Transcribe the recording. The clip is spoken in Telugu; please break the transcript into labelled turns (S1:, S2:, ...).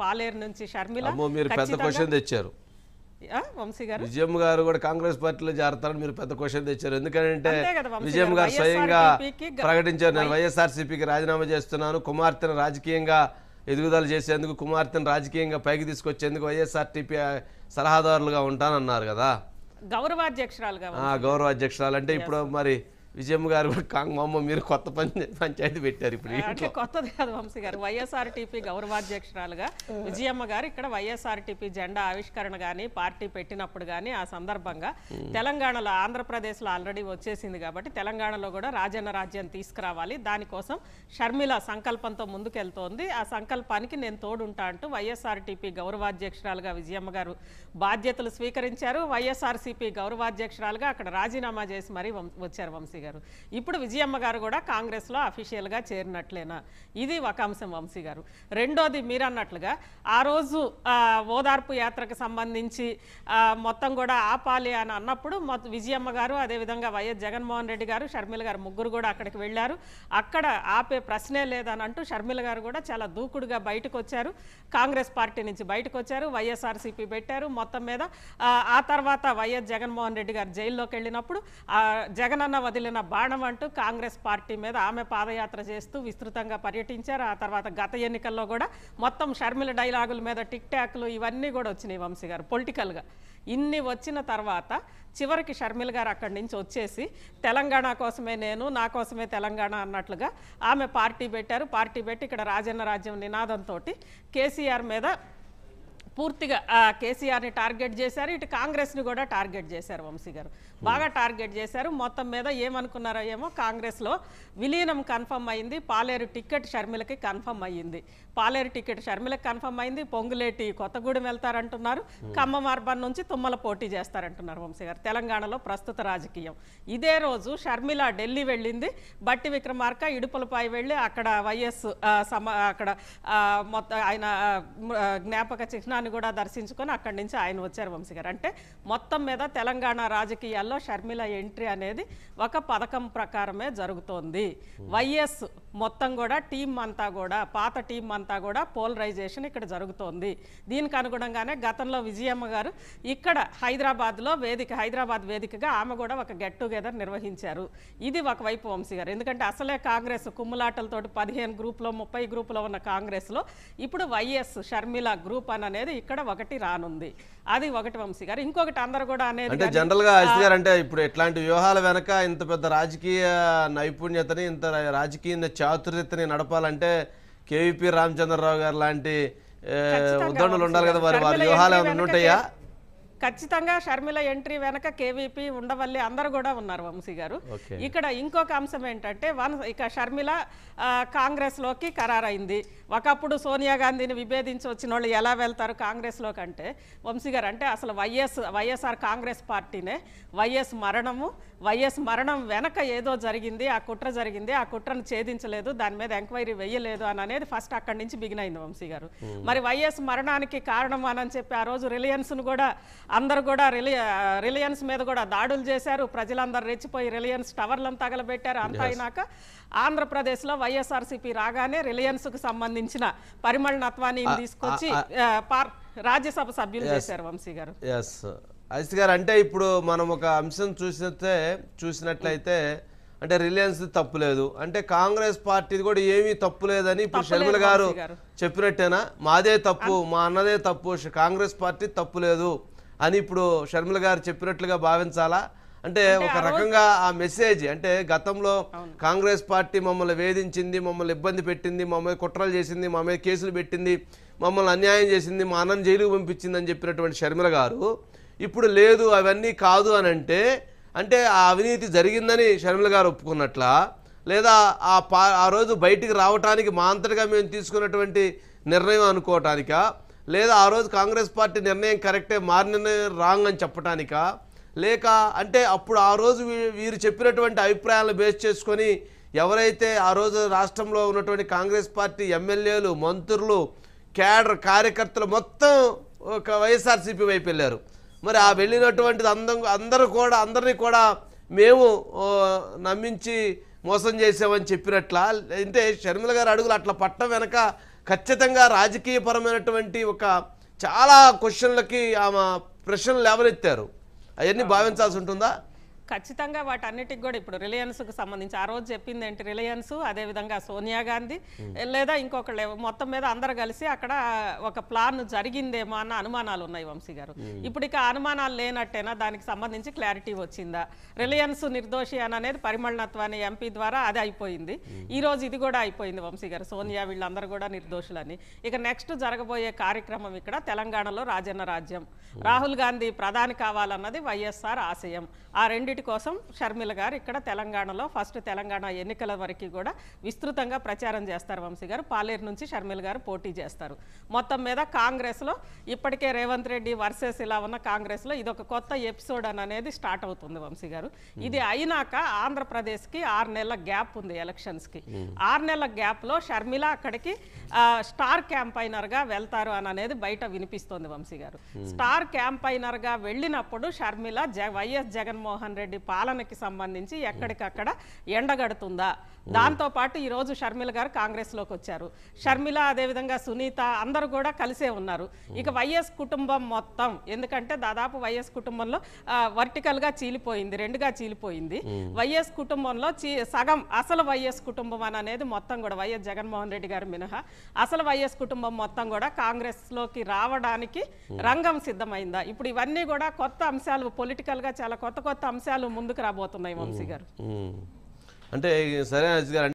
S1: పాలేరు నుంచి షర్మిల మీరు పెద్ద క్వశ్చన్ తెచ్చారు వంశీ గారు
S2: విజయం గారు కూడా కాంగ్రెస్ పార్టీలో చేరతారని మీరు పెద్ద క్వశ్చన్ తెచ్చారు ఎందుకంటే విజయం గారు స్వయంగా ప్రకటించారు నేను సిపికి రాజీనామా చేస్తున్నాను కుమార్తెను రాజకీయంగా ఎదుగుదల చేసేందుకు కుమార్తెను రాజకీయంగా పైకి తీసుకొచ్చేందుకు వైఎస్ఆర్టీపీ సలహాదారులుగా ఉంటానన్నారు కదా
S1: గౌరవాధ్యక్షురాలు
S2: గౌరవాధ్యక్షురాలు అంటే ఇప్పుడు మరి విజయమ్మ గారు కూడా మామ మీరు కొత్త పంచాయతీ పెట్టారు ఇప్పుడు అంటే
S1: కొత్తది కాదు వంశీ గారు వైఎస్ఆర్టీపీ గౌరవాధ్యక్షురాలుగా విజయమ్మ గారు ఇక్కడ వైఎస్ఆర్టీపీ జెండా ఆవిష్కరణ కానీ పార్టీ పెట్టినప్పుడు కానీ ఆ సందర్భంగా తెలంగాణలో ఆంధ్రప్రదేశ్లో ఆల్రెడీ వచ్చేసింది కాబట్టి తెలంగాణలో కూడా రాజన్న రాజ్యం తీసుకురావాలి దానికోసం షర్మిల సంకల్పంతో ముందుకెళ్తోంది ఆ సంకల్పానికి నేను తోడుంటా అంటూ వైఎస్ఆర్టీపీ గౌరవాధ్యక్షురాలుగా విజయమ్మ గారు బాధ్యతలు స్వీకరించారు వైఎస్ఆర్సీపీ గౌరవాధ్యక్షురాలుగా అక్కడ రాజీనామా చేసి మరీ వచ్చారు వంశీ వంశీ గారు ఇప్పుడు విజయమ్మ గారు కూడా కాంగ్రెస్లో అఫీషియల్గా చేరినట్లేనా ఇది ఒక అంశం వంశీ గారు రెండోది మీరు అన్నట్లుగా ఆ రోజు ఓదార్పు యాత్రకు సంబంధించి మొత్తం కూడా ఆపాలి అని అన్నప్పుడు విజయమ్మ గారు అదేవిధంగా వైఎస్ జగన్మోహన్ రెడ్డి గారు షర్మిల గారు ముగ్గురు కూడా అక్కడికి వెళ్ళారు అక్కడ ఆపే ప్రశ్నే లేదని అంటూ షర్మిల గారు కూడా చాలా దూకుడుగా బయటకు వచ్చారు కాంగ్రెస్ పార్టీ నుంచి బయటకు వచ్చారు వైఎస్ఆర్సీపీ పెట్టారు మొత్తం మీద ఆ తర్వాత వైఎస్ జగన్మోహన్ రెడ్డి గారు జైల్లోకి వెళ్ళినప్పుడు జగన్ అన్న వదిలే వదిలిన బాణం అంటూ కాంగ్రెస్ పార్టీ మీద ఆమె పాదయాత్ర చేస్తూ విస్తృతంగా పర్యటించారు ఆ తర్వాత గత ఎన్నికల్లో కూడా మొత్తం షర్మిల డైలాగుల మీద టిక్ టాక్లు ఇవన్నీ కూడా వచ్చినాయి వంశీ గారు పొలిటికల్గా ఇన్ని వచ్చిన తర్వాత చివరికి షర్మిల గారు అక్కడి నుంచి వచ్చేసి తెలంగాణ కోసమే నేను నా కోసమే తెలంగాణ అన్నట్లుగా ఆమె పార్టీ పెట్టారు పార్టీ పెట్టి ఇక్కడ రాజన్న రాజ్యం నినాదంతో కేసీఆర్ మీద పూర్తిగా కేసీఆర్ని టార్గెట్ చేశారు ఇటు కాంగ్రెస్ని కూడా టార్గెట్ చేశారు వంశీ గారు బాగా టార్గెట్ చేశారు మొత్తం మీద ఏమనుకున్నారో ఏమో కాంగ్రెస్లో విలీనం కన్ఫర్మ్ అయింది పాలేరు టికెట్ షర్మిలకి కన్ఫర్మ్ అయ్యింది పాలేరు టికెట్ షర్మిలకి కన్ఫర్మ్ అయింది పొంగులేటి కొత్తగూడెం వెళ్తారంటున్నారు ఖమ్మం అర్బన్ నుంచి తుమ్మల పోటీ చేస్తారంటున్నారు వంశీ గారు తెలంగాణలో ప్రస్తుత రాజకీయం ఇదే రోజు షర్మిల ఢిల్లీ వెళ్ళింది బట్టి విక్రమార్క ఇడుపులపై వెళ్ళి అక్కడ వైఎస్ సమ అక్కడ మొత్తం ఆయన జ్ఞాపక చిహ్నాన్ని కూడా దర్శించుకొని అక్కడి నుంచి ఆయన వచ్చారు వంశీ గారు అంటే మొత్తం మీద తెలంగాణ రాజకీయాల్లో ఎన్నికల్లో షర్మిల ఎంట్రీ అనేది ఒక పథకం ప్రకారమే జరుగుతోంది వైఎస్ మొత్తం కూడా టీం అంతా కూడా పాత టీం అంతా కూడా పోలరైజేషన్ ఇక్కడ జరుగుతోంది దీనికి అనుగుణంగానే గతంలో విజయమ్మ గారు ఇక్కడ హైదరాబాద్లో వేదిక హైదరాబాద్ వేదికగా ఆమె కూడా ఒక గెట్ టుగెదర్ నిర్వహించారు ఇది ఒకవైపు వంశీ గారు ఎందుకంటే అసలే కాంగ్రెస్ కుమ్ములాటలతోటి పదిహేను గ్రూప్లో ముప్పై గ్రూపులో ఉన్న కాంగ్రెస్లో ఇప్పుడు వైఎస్ షర్మిల గ్రూప్ అని అనేది ఇక్కడ ఒకటి రానుంది అది ఒకటి వంశీ గారు ఇంకొకటి అందరు కూడా అనేది జనరల్గా
S2: ఎందుకంటే ఇప్పుడు ఇట్లాంటి వ్యూహాల వెనక ఇంత పెద్ద రాజకీయ నైపుణ్యతని ఇంత రాజకీయ చాతుర్యతని నడపాలంటే కేవీపీ రామచంద్రరావు గారు లాంటి ఉద్దండలు ఉండాలి కదా మరి వారి వ్యూహాలు ఏమైనా ఉంటాయా
S1: ఖచ్చితంగా షర్మిల ఎంట్రీ వెనక కేవీపీ ఉండవల్లి అందరూ కూడా ఉన్నారు వంశీ గారు ఇక్కడ ఇంకొక అంశం ఏంటంటే వన్ ఇక షర్మిల కాంగ్రెస్లోకి ఖరారైంది ఒకప్పుడు సోనియా గాంధీని విభేదించి వచ్చిన వాళ్ళు ఎలా వెళ్తారు కాంగ్రెస్లోకి అంటే వంశీ గారు అంటే అసలు వైఎస్ వైఎస్ఆర్ కాంగ్రెస్ పార్టీనే వైఎస్ మరణము వైఎస్ మరణం వెనక ఏదో జరిగింది ఆ కుట్ర జరిగింది ఆ కుట్రను ఛేదించలేదు దాని మీద ఎంక్వైరీ వెయ్యలేదు అని అనేది ఫస్ట్ అక్కడి నుంచి బిగిన్ అయింది వంశీ గారు మరి వైఎస్ మరణానికి కారణం అని చెప్పి ఆ రోజు రిలయన్స్ను కూడా అందరు కూడా రిలయన్స్ మీద కూడా దాడులు చేశారు ప్రజలందరూ రెచ్చిపోయి రిలయన్స్ టవర్లను తగలబెట్టారు అంత అయినాక ఆంధ్రప్రదేశ్లో వైఎస్ఆర్సీపీ రాగానే రిలయన్స్కు సంబంధించిన పరిమళ నత్వాన్ని తీసుకొచ్చి రాజ్యసభ సభ్యులు చేశారు వంశీ గారు
S2: ఎస్ అజిత్ గారు అంటే ఇప్పుడు మనం ఒక అంశం చూసినట్టే చూసినట్లయితే అంటే రిలయన్స్ తప్పు లేదు అంటే కాంగ్రెస్ పార్టీ కూడా ఏమీ తప్పు లేదని ఇప్పుడు షర్మిల గారు చెప్పినట్టేనా మాదే తప్పు మా అన్నదే తప్పు కాంగ్రెస్ పార్టీ తప్పు లేదు అని ఇప్పుడు షర్మిల గారు చెప్పినట్లుగా భావించాలా అంటే ఒక రకంగా ఆ మెసేజ్ అంటే గతంలో కాంగ్రెస్ పార్టీ మమ్మల్ని వేధించింది మమ్మల్ని ఇబ్బంది పెట్టింది మమ్మల్ని కుట్రలు చేసింది మా మీద కేసులు పెట్టింది మమ్మల్ని అన్యాయం చేసింది మా అన్నం జైలుకు పంపించింది అని చెప్పినటువంటి షర్మిల గారు ఇప్పుడు లేదు అవన్నీ కాదు అని అంటే అంటే ఆ అవినీతి జరిగిందని షర్మిల గారు ఒప్పుకున్నట్లా లేదా ఆ ఆ రోజు బయటికి రావటానికి మా మేము తీసుకున్నటువంటి నిర్ణయం అనుకోవటానికా లేదా ఆ రోజు కాంగ్రెస్ పార్టీ నిర్ణయం కరెక్టే మారిన రాంగ్ అని చెప్పటానిక లేక అంటే అప్పుడు ఆ రోజు వీరు చెప్పినటువంటి అభిప్రాయాలను బేస్ చేసుకొని ఎవరైతే ఆ రోజు రాష్ట్రంలో ఉన్నటువంటి కాంగ్రెస్ పార్టీ ఎమ్మెల్యేలు మంత్రులు క్యాడర్ కార్యకర్తలు మొత్తం ఒక వైఎస్ఆర్సీపీ వైపు వెళ్ళారు మరి ఆ వెళ్ళినటువంటిది అందం అందరూ కూడా అందరినీ కూడా మేము నమ్మించి మోసం చేసామని చెప్పినట్ల అంటే షర్మిల గారు అడుగులు అట్లా పట్టం వెనక ఖచ్చితంగా రాజకీయపరమైనటువంటి ఒక చాలా క్వశ్చన్లకి ఆమె ప్రశ్నలు లేవనెత్తారు అవన్నీ భావించాల్సి ఉంటుందా
S1: ఖచ్చితంగా వాటన్నిటికి కూడా ఇప్పుడు రిలయన్స్కు సంబంధించి ఆ రోజు చెప్పింది ఏంటి రిలయన్స్ అదేవిధంగా సోనియా గాంధీ లేదా ఇంకొకళ్ళు మొత్తం మీద అందరు కలిసి అక్కడ ఒక ప్లాన్ జరిగిందేమో అన్న అనుమానాలు ఉన్నాయి వంశీ గారు ఇప్పుడు ఇక అనుమానాలు లేనట్టేనా దానికి సంబంధించి క్లారిటీ వచ్చిందా రిలయన్స్ నిర్దోషి అని అనేది పరిమళనత్వాన్ని ఎంపీ ద్వారా అది అయిపోయింది ఈ రోజు ఇది కూడా అయిపోయింది వంశీ గారు సోనియా వీళ్ళందరూ కూడా నిర్దోషులని ఇక నెక్స్ట్ జరగబోయే కార్యక్రమం ఇక్కడ తెలంగాణలో రాజన్న రాజ్యం రాహుల్ గాంధీ ప్రధాని కావాలన్నది వైఎస్ఆర్ ఆశయం ఆ రెండింటి వీటన్నిటి కోసం షర్మిల గారు ఇక్కడ తెలంగాణలో ఫస్ట్ తెలంగాణ ఎన్నికల వరకు కూడా విస్తృతంగా ప్రచారం చేస్తారు వంశీ గారు పాలేరు నుంచి షర్మిల గారు పోటీ చేస్తారు మొత్తం మీద కాంగ్రెస్లో ఇప్పటికే రేవంత్ రెడ్డి వర్సెస్ ఇలా ఉన్న కాంగ్రెస్లో ఇది ఒక కొత్త ఎపిసోడ్ అని అనేది స్టార్ట్ అవుతుంది వంశీ గారు ఇది అయినాక ఆంధ్రప్రదేశ్కి ఆరు నెలల గ్యాప్ ఉంది ఎలక్షన్స్కి ఆరు నెలల గ్యాప్లో షర్మిల అక్కడికి స్టార్ క్యాంపైనర్గా వెళ్తారు అని అనేది బయట వినిపిస్తోంది వంశీ గారు స్టార్ క్యాంపైనర్గా వెళ్ళినప్పుడు షర్మిల వైఎస్ జగన్మోహన్ రెడ్డి రెడ్డి పాలనకి సంబంధించి ఎక్కడికక్కడ ఎండగడుతుందా దాంతోపాటు ఈరోజు షర్మిల గారు కాంగ్రెస్లోకి వచ్చారు షర్మిల అదేవిధంగా సునీత అందరూ కూడా కలిసే ఉన్నారు ఇక వైఎస్ కుటుంబం మొత్తం ఎందుకంటే దాదాపు వైఎస్ కుటుంబంలో వర్టికల్గా చీలిపోయింది రెండుగా చీలిపోయింది వైఎస్ కుటుంబంలో సగం అసలు వైఎస్ కుటుంబం అని అనేది మొత్తం కూడా వైఎస్ జగన్మోహన్ రెడ్డి గారు మినహా అసలు వైఎస్ కుటుంబం మొత్తం కూడా కాంగ్రెస్లోకి రావడానికి రంగం సిద్ధమైందా ఇప్పుడు ఇవన్నీ కూడా కొత్త అంశాలు పొలిటికల్గా చాలా కొత్త కొత్త అంశాలు అంశాలు ముందుకు రాబోతున్నాయి వంశీ గారు
S2: అంటే సరే గారు